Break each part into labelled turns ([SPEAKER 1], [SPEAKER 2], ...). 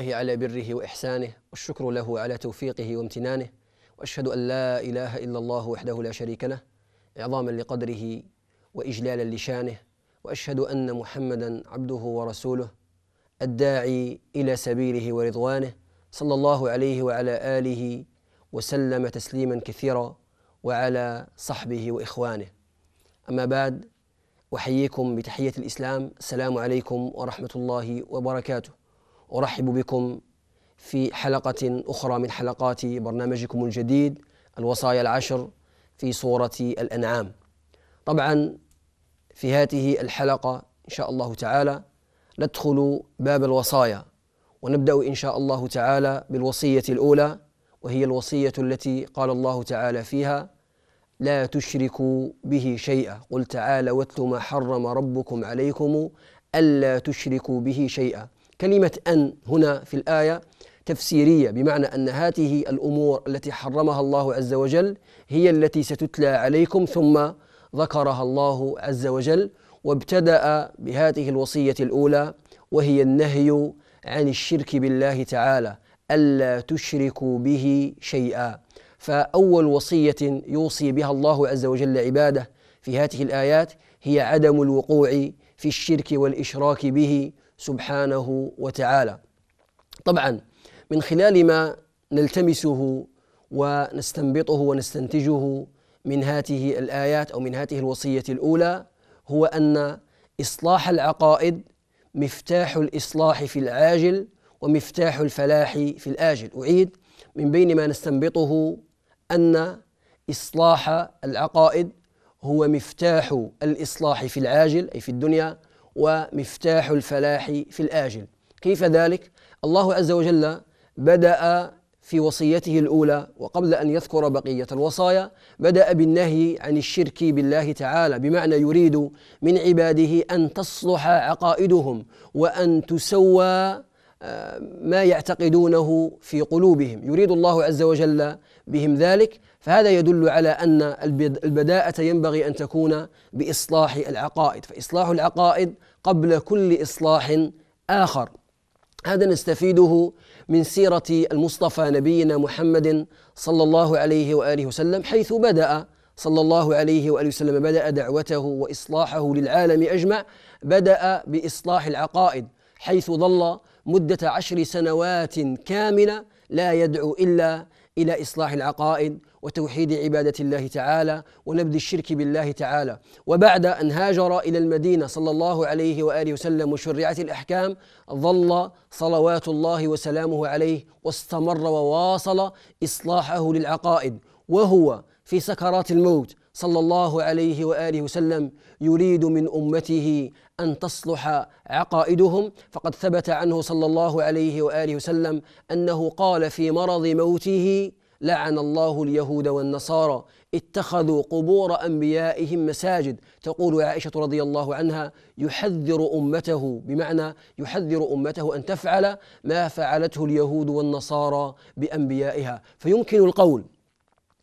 [SPEAKER 1] لله على بره واحسانه والشكر له على توفيقه وامتنانه واشهد ان لا اله الا الله وحده لا شريك له اعظاما لقدره واجلالا لشانه واشهد ان محمدا عبده ورسوله الداعي الى سبيله ورضوانه صلى الله عليه وعلى اله وسلم تسليما كثيرا وعلى صحبه واخوانه اما بعد احييكم بتحيه الاسلام السلام عليكم ورحمه الله وبركاته أرحب بكم في حلقة أخرى من حلقات برنامجكم الجديد الوصايا العشر في سورة الأنعام. طبعا في هذه الحلقة إن شاء الله تعالى ندخل باب الوصايا ونبدأ إن شاء الله تعالى بالوصية الأولى وهي الوصية التي قال الله تعالى فيها: لا تشركوا به شيئا، قل تعالى واتل ما حرم ربكم عليكم ألا تشركوا به شيئا. كلمة أن هنا في الآية تفسيرية بمعنى أن هذه الأمور التي حرمها الله عز وجل هي التي ستتلى عليكم ثم ذكرها الله عز وجل وابتدأ بهذه الوصية الأولى وهي النهي عن الشرك بالله تعالى ألا تشركوا به شيئا فأول وصية يوصي بها الله عز وجل عباده في هذه الآيات هي عدم الوقوع في الشرك والإشراك به سبحانه وتعالى طبعا من خلال ما نلتمسه ونستنبطه ونستنتجه من هاته الايات او من هاته الوصيه الاولى هو ان اصلاح العقائد مفتاح الاصلاح في العاجل ومفتاح الفلاح في الاجل اعيد من بين ما نستنبطه ان اصلاح العقائد هو مفتاح الاصلاح في العاجل اي في الدنيا ومفتاح الفلاح في الآجل كيف ذلك؟ الله عز وجل بدأ في وصيته الأولى وقبل أن يذكر بقية الوصايا بدأ بالنهي عن الشرك بالله تعالى بمعنى يريد من عباده أن تصلح عقائدهم وأن تسوى آه، ما يعتقدونه في قلوبهم يريد الله عز وجل بهم ذلك فهذا يدل على أن البداءة ينبغي أن تكون بإصلاح العقائد فإصلاح العقائد قبل كل إصلاح آخر هذا نستفيده من سيرة المصطفى نبينا محمد صلى الله عليه وآله وسلم حيث بدأ صلى الله عليه وآله وسلم بدأ دعوته وإصلاحه للعالم أجمع بدأ بإصلاح العقائد حيث ظل مدة عشر سنوات كاملة لا يدعو إلا إلى إصلاح العقائد وتوحيد عبادة الله تعالى ونبذ الشرك بالله تعالى وبعد أن هاجر إلى المدينة صلى الله عليه وآله وسلم وشرعت الأحكام ظل صلوات الله وسلامه عليه واستمر وواصل إصلاحه للعقائد وهو في سكرات الموت صلى الله عليه واله وسلم يريد من امته ان تصلح عقائدهم فقد ثبت عنه صلى الله عليه واله وسلم انه قال في مرض موته لعن الله اليهود والنصارى اتخذوا قبور انبيائهم مساجد تقول عائشه رضي الله عنها يحذر امته بمعنى يحذر امته ان تفعل ما فعلته اليهود والنصارى بانبيائها فيمكن القول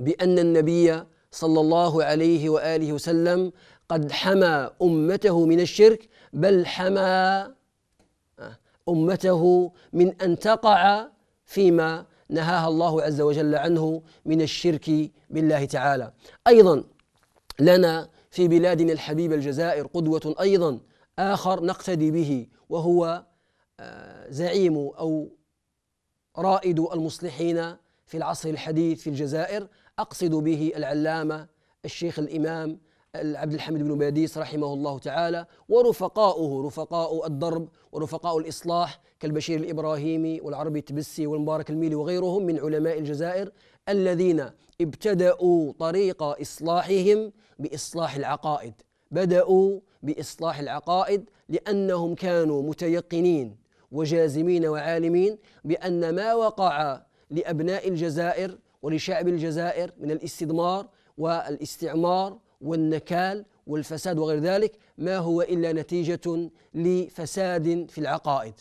[SPEAKER 1] بان النبي صلى الله عليه واله وسلم قد حمى امته من الشرك بل حمى آه، امته من ان تقع فيما نهاها الله عز وجل عنه من الشرك بالله تعالى ايضا لنا في بلادنا الحبيبه الجزائر قدوه ايضا اخر نقتدي به وهو آه، زعيم او رائد المصلحين في العصر الحديث في الجزائر اقصد به العلامه الشيخ الامام عبد الحميد بن باديس رحمه الله تعالى ورفقاؤه رفقاء الضرب ورفقاء الإصلاح كالبشير الإبراهيمي والعربي التبسي والمبارك الميلي وغيرهم من علماء الجزائر الذين ابتدأوا طريق إصلاحهم بإصلاح العقائد بدأوا بإصلاح العقائد لأنهم كانوا متيقنين وجازمين وعالمين بأن ما وقع لأبناء الجزائر ولشعب الجزائر من الاستدمار والاستعمار والنكال والفساد وغير ذلك ما هو إلا نتيجة لفساد في العقائد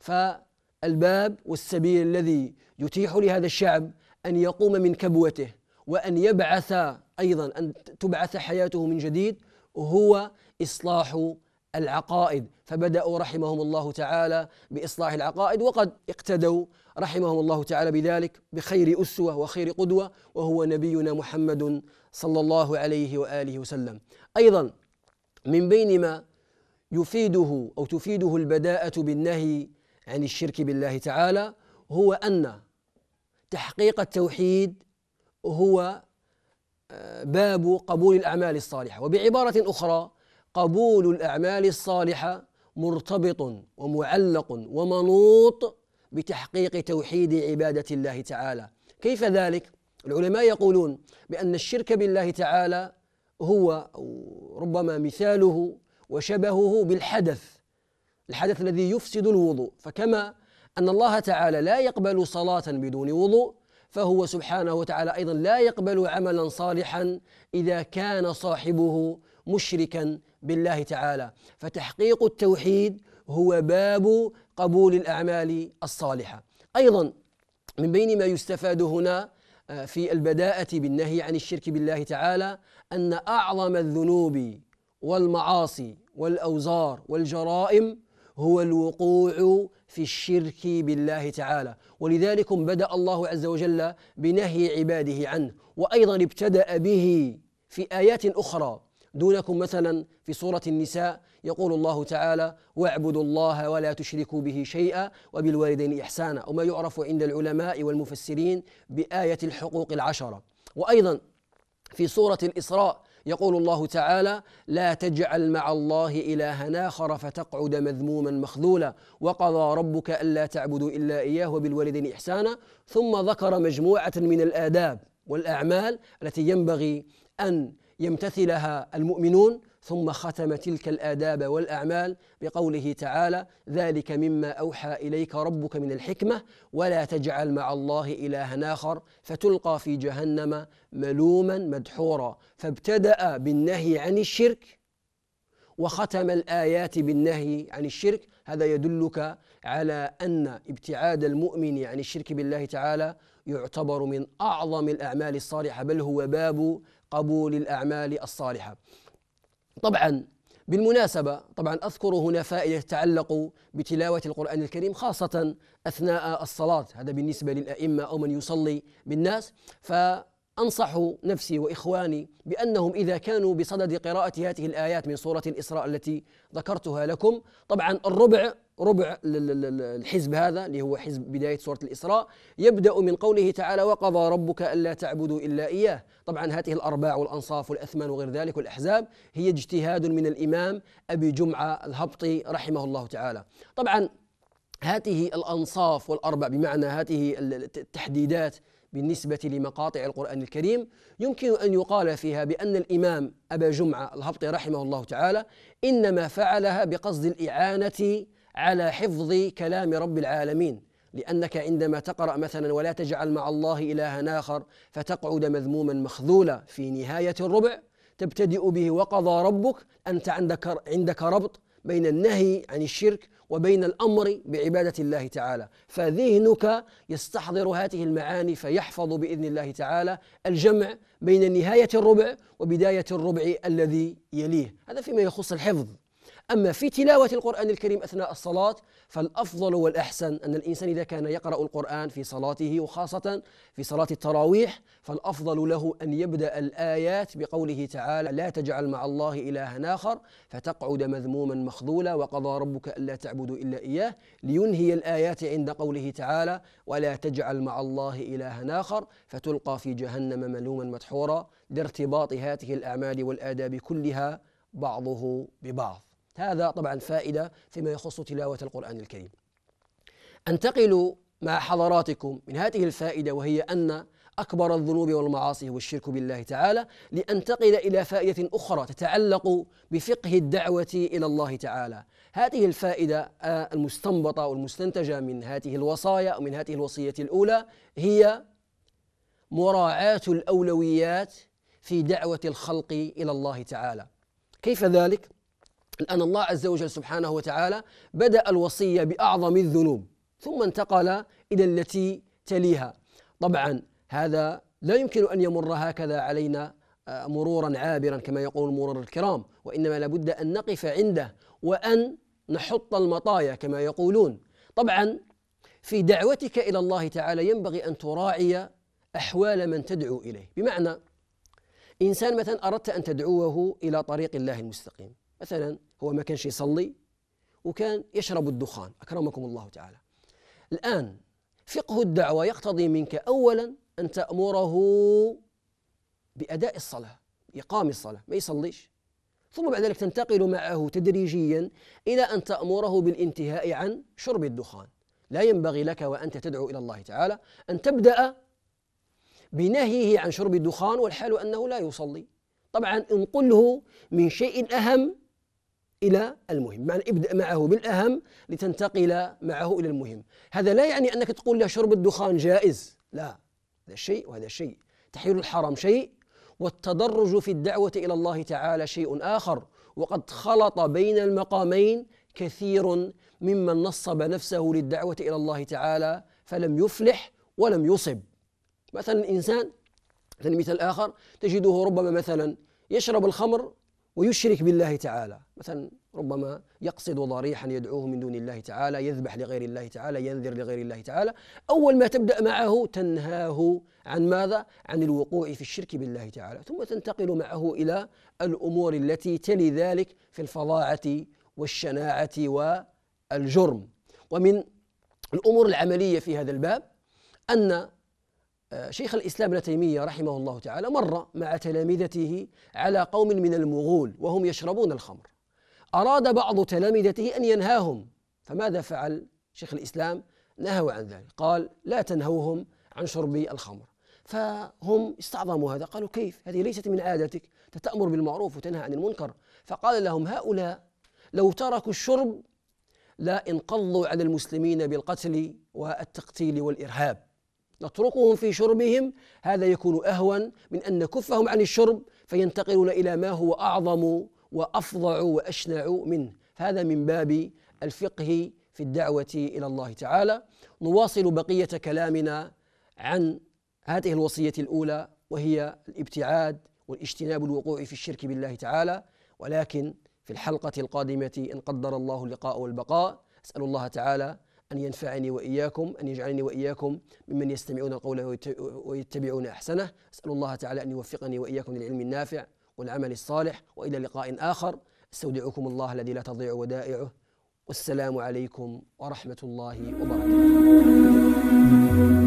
[SPEAKER 1] فالباب والسبيل الذي يتيح لهذا الشعب أن يقوم من كبوته وأن يبعث أيضا أن تبعث حياته من جديد هو إصلاح العقائد فبدأوا رحمهم الله تعالى بإصلاح العقائد وقد اقتدوا رحمهم الله تعالى بذلك بخير أسوة وخير قدوة وهو نبينا محمد صلى الله عليه وآله وسلم أيضا من بين ما يفيده أو تفيده البداءة بالنهي عن الشرك بالله تعالى هو أن تحقيق التوحيد هو آه، باب قبول الأعمال الصالحة وبعبارة أخرى قبول الأعمال الصالحة مرتبط ومعلق ومنوط بتحقيق توحيد عبادة الله تعالى كيف ذلك؟ العلماء يقولون بأن الشرك بالله تعالى هو أو ربما مثاله وشبهه بالحدث الحدث الذي يفسد الوضوء فكما أن الله تعالى لا يقبل صلاة بدون وضوء فهو سبحانه وتعالى أيضا لا يقبل عملا صالحا إذا كان صاحبه مشركا بالله تعالى فتحقيق التوحيد هو باب قبول الأعمال الصالحة أيضا من بين ما يستفاد هنا آه، في البداءة بالنهي عن الشرك بالله تعالى أن أعظم الذنوب والمعاصي والأوزار والجرائم هو الوقوع في الشرك بالله تعالى ولذلك بدأ الله عز وجل بنهي عباده عنه وأيضا ابتدأ به في آيات أخرى دونكم مثلا في سورة النساء يقول الله تعالى واعبدوا الله ولا تشركوا به شيئا وبالوالدين إحسانا وما يعرف عند العلماء والمفسرين بآية الحقوق العشرة وأيضا في سورة الإسراء يقول الله تعالى لا تجعل مع الله إلها آخر فتقعد مذموما مخذولا وقضى ربك ألا تعبدوا إلا إياه وبالوالدين إحسانا ثم ذكر مجموعة من الآداب والأعمال التي ينبغي أن يمتثلها المؤمنون ثم ختم تلك الآداب والأعمال بقوله تعالى ذلك مما أوحى إليك ربك من الحكمة ولا تجعل مع الله إلها آخر فتلقى في جهنم ملوما مدحورا فابتدأ بالنهي عن الشرك وختم الآيات بالنهي عن الشرك هذا يدلك على أن ابتعاد المؤمن عن الشرك بالله تعالى يعتبر من أعظم الأعمال الصالحة بل هو باب قبول الأعمال الصالحة طبعا بالمناسبة طبعا أذكر هنا فائدة تتعلق بتلاوة القرآن الكريم خاصة أثناء الصلاة هذا بالنسبة للأئمة أو من يصلي بالناس ف أنصح نفسي وإخواني بأنهم إذا كانوا بصدد قراءة هذه الآيات من سورة الإسراء التي ذكرتها لكم طبعا الربع ربع الحزب هذا اللي هو حزب بداية سورة الإسراء يبدأ من قوله تعالى وقضى ربك ألا تعبدوا إلا إياه طبعا هذه الأرباع والأنصاف والأثمان وغير ذلك والأحزاب هي اجتهاد من الإمام أبي جمعة الهبطي رحمه الله تعالى طبعا هذه الأنصاف والأربع بمعنى هذه التحديدات بالنسبة لمقاطع القرآن الكريم يمكن أن يقال فيها بأن الإمام أبا جمعة الهبطي رحمه الله تعالى إنما فعلها بقصد الإعانة على حفظ كلام رب العالمين لأنك عندما تقرأ مثلا ولا تجعل مع الله إلها آخر فتقعد مذموما مخذولا في نهاية الربع تبتدئ به وقضى ربك أنت عندك عندك ربط بين النهي عن الشرك وبين الامر بعباده الله تعالى فذهنك يستحضر هذه المعاني فيحفظ باذن الله تعالى الجمع بين نهايه الربع وبدايه الربع الذي يليه هذا فيما يخص الحفظ أما في تلاوة القرآن الكريم أثناء الصلاة فالأفضل والأحسن أن الإنسان إذا كان يقرأ القرآن في صلاته وخاصة في صلاة التراويح فالأفضل له أن يبدأ الآيات بقوله تعالى لا تجعل مع الله إلها آخر فتقعد مذموما مخذولا وقضى ربك ألا تعبدوا إلا إياه لينهي الآيات عند قوله تعالى ولا تجعل مع الله إلها آخر فتلقى في جهنم ملوما مدحورا لارتباط هذه الأعمال والآداب كلها بعضه ببعض هذا طبعا فائدة فيما يخص تلاوة القرآن الكريم أنتقل مع حضراتكم من هذه الفائدة وهي أن أكبر الذنوب والمعاصي هو الشرك بالله تعالى لأنتقل إلى فائدة أخرى تتعلق بفقه الدعوة إلى الله تعالى هذه الفائدة آه، المستنبطة والمستنتجة من هذه الوصايا أو من هذه الوصية الأولى هي مراعاة الأولويات في دعوة الخلق إلى الله تعالى كيف ذلك؟ الآن الله عز وجل سبحانه وتعالى بدأ الوصية بأعظم الذنوب ثم انتقل إلى التي تليها طبعا هذا لا يمكن أن يمر هكذا علينا آه، مرورا عابرا كما يقول المرور الكرام وإنما لابد أن نقف عنده وأن نحط المطايا كما يقولون طبعا في دعوتك إلى الله تعالى ينبغي أن تراعي أحوال من تدعو إليه بمعنى إنسان مثلا أردت أن تدعوه إلى طريق الله المستقيم مثلا هو ما كانش يصلي وكان يشرب الدخان أكرمكم الله تعالى الآن فقه الدعوة يقتضي منك أولا أن تأمره بأداء الصلاة إقام الصلاة ما يصليش ثم بعد ذلك تنتقل معه تدريجيا إلى أن تأمره بالانتهاء عن شرب الدخان لا ينبغي لك وأنت تدعو إلى الله تعالى أن تبدأ بنهيه عن شرب الدخان والحال أنه لا يصلي طبعا انقله من شيء أهم إلى المهم معنى ابدأ معه بالأهم لتنتقل معه إلى المهم هذا لا يعني أنك تقول له شرب الدخان جائز لا هذا شيء وهذا شيء تحرير الحرام شيء والتدرج في الدعوة إلى الله تعالى شيء آخر وقد خلط بين المقامين كثير ممن نصب نفسه للدعوة إلى الله تعالى فلم يفلح ولم يصب مثلا الإنسان مثلا مثال آخر تجده ربما مثلا يشرب الخمر ويشرك بالله تعالى مثلا ربما يقصد ضريحا يدعوه من دون الله تعالى يذبح لغير الله تعالى ينذر لغير الله تعالى أول ما تبدأ معه تنهاه عن ماذا؟ عن الوقوع في الشرك بالله تعالى ثم تنتقل معه إلى الأمور التي تلي ذلك في الفظاعة والشناعة والجرم ومن الأمور العملية في هذا الباب أن شيخ الإسلام ابن تيمية رحمه الله تعالى مر مع تلامذته على قوم من المغول وهم يشربون الخمر أراد بعض تلامذته أن ينهاهم فماذا فعل شيخ الإسلام نهوا عن ذلك قال لا تنهوهم عن شرب الخمر فهم استعظموا هذا قالوا كيف هذه ليست من عادتك تأمر بالمعروف وتنهى عن المنكر فقال لهم هؤلاء لو تركوا الشرب لا انقضوا على المسلمين بالقتل والتقتيل والإرهاب نتركهم في شربهم هذا يكون أهون من أن نكفهم عن الشرب فينتقلون إلى ما هو أعظم وأفظع وأشنع منه هذا من باب الفقه في الدعوة إلى الله تعالى نواصل بقية كلامنا عن هذه الوصية الأولى وهي الابتعاد والاجتناب الوقوع في الشرك بالله تعالى ولكن في الحلقة القادمة إن قدر الله اللقاء والبقاء أسأل الله تعالى أن ينفعني وإياكم أن يجعلني وإياكم ممن يستمعون القول ويتبعون أحسنه أسأل الله تعالى أن يوفقني وإياكم للعلم النافع والعمل الصالح وإلى لقاء آخر استودعكم الله الذي لا تضيع ودائعه والسلام عليكم ورحمة الله وبركاته